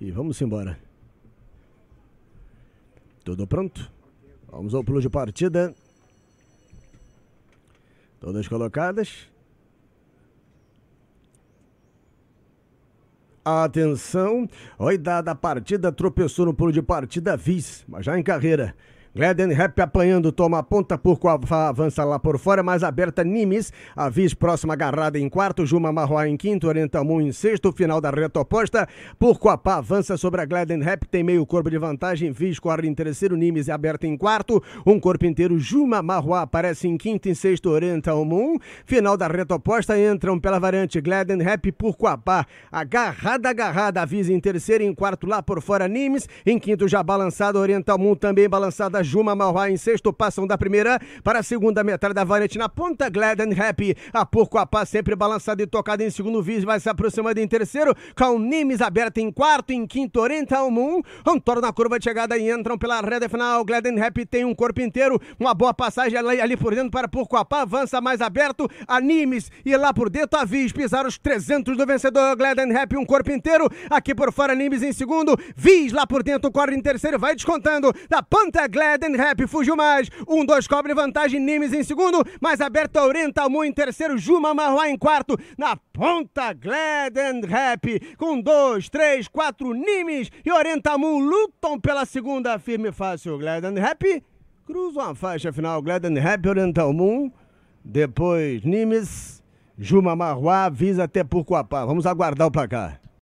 E vamos embora. Tudo pronto? Vamos ao pulo de partida. Todas colocadas. Atenção, oi dada a partida, tropeçou no pulo de partida, vice, mas já em carreira. Gleden Rap apanhando, toma a ponta, Purco avança lá por fora, mais aberta Nimes, Avis próxima agarrada em quarto, Juma Marroa em quinto, Orientamun em sexto, final da reta oposta, Purco Apá avança sobre a Gleden Rap, tem meio corpo de vantagem, Vis corre em terceiro, Nimes é aberta em quarto, um corpo inteiro, Juma Marroa aparece em quinto, e sexto, Orientamun, final da reta oposta, entram pela variante Gleden Rap, Purco Apá, agarrada, agarrada, aviso em terceiro, em quarto lá por fora, Nimes, em quinto já balançado, Orientamun também balançada, Juma Mauá em sexto, passam da primeira para a segunda metade da variante na ponta. Gladden Happy, a a paz sempre balançada e tocada em segundo. Viz vai se aproximando em terceiro. Calnimes aberta em quarto, em quinto, oriental 1. Antoro na curva de chegada e entram pela reta final. Gladden Happy tem um corpo inteiro, uma boa passagem ali, ali por dentro para a paz avança mais aberto. Animes e lá por dentro a Viz pisar os 300 do vencedor. Gladden Happy, um corpo inteiro. Aqui por fora, Animes em segundo. Viz lá por dentro, corre em terceiro, vai descontando. Da ponta, Gladden Eden Rap fugiu mais. Um, dois, cobre vantagem. Nimes em segundo, mais aberto Oriental em terceiro. Juma Marroá em quarto. Na ponta, Gleden Rap com dois, três, quatro. Nimes e Oriental lutam pela segunda. Firme e fácil. Gleden Rap cruzam a faixa final. Gleden Rap, Oriental Moon. Depois Nimes, Juma Marroá, Visa até Purcoapá. Vamos aguardar o placar.